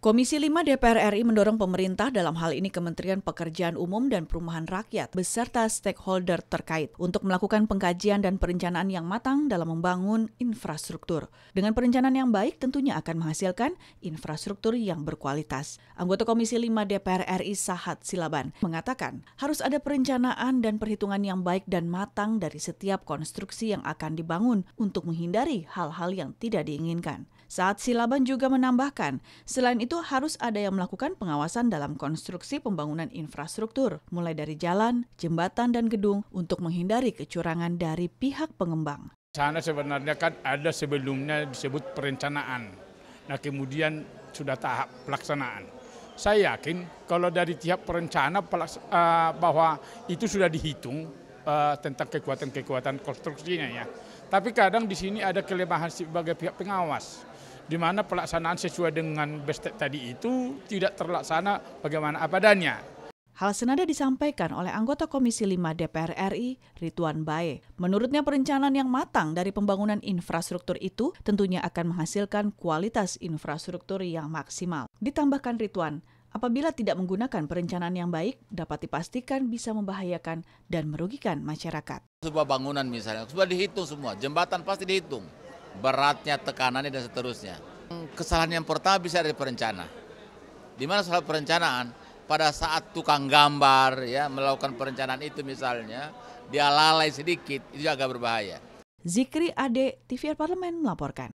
Komisi 5 DPR RI mendorong pemerintah dalam hal ini Kementerian Pekerjaan Umum dan Perumahan Rakyat beserta stakeholder terkait untuk melakukan pengkajian dan perencanaan yang matang dalam membangun infrastruktur. Dengan perencanaan yang baik tentunya akan menghasilkan infrastruktur yang berkualitas. Anggota Komisi 5 DPR RI Sahat Silaban mengatakan harus ada perencanaan dan perhitungan yang baik dan matang dari setiap konstruksi yang akan dibangun untuk menghindari hal-hal yang tidak diinginkan. Saat Silaban juga menambahkan, selain itu itu harus ada yang melakukan pengawasan dalam konstruksi pembangunan infrastruktur, mulai dari jalan, jembatan, dan gedung untuk menghindari kecurangan dari pihak pengembang. Sana sebenarnya kan ada sebelumnya disebut perencanaan. Nah kemudian sudah tahap pelaksanaan saya yakin kalau dari tiap perencana eh, bahwa itu sudah dihitung eh, tentang kekuatan-kekuatan konstruksinya ya. Tapi kadang di sini ada kelemahan sebagai pihak pengawas di mana pelaksanaan sesuai dengan bestek tadi itu tidak terlaksana bagaimana apa adanya. Hal senada disampaikan oleh anggota Komisi 5 DPR RI, Rituan Bae. Menurutnya perencanaan yang matang dari pembangunan infrastruktur itu tentunya akan menghasilkan kualitas infrastruktur yang maksimal. Ditambahkan Rituan, apabila tidak menggunakan perencanaan yang baik dapat dipastikan bisa membahayakan dan merugikan masyarakat. Sebuah bangunan misalnya, sudah dihitung semua, jembatan pasti dihitung beratnya, tekanannya, dan seterusnya. Kesalahan yang pertama bisa dari perencana. Di mana soal perencanaan, pada saat tukang gambar ya melakukan perencanaan itu misalnya, dia lalai sedikit, itu agak berbahaya. Zikri Ade, TVR Parlemen melaporkan.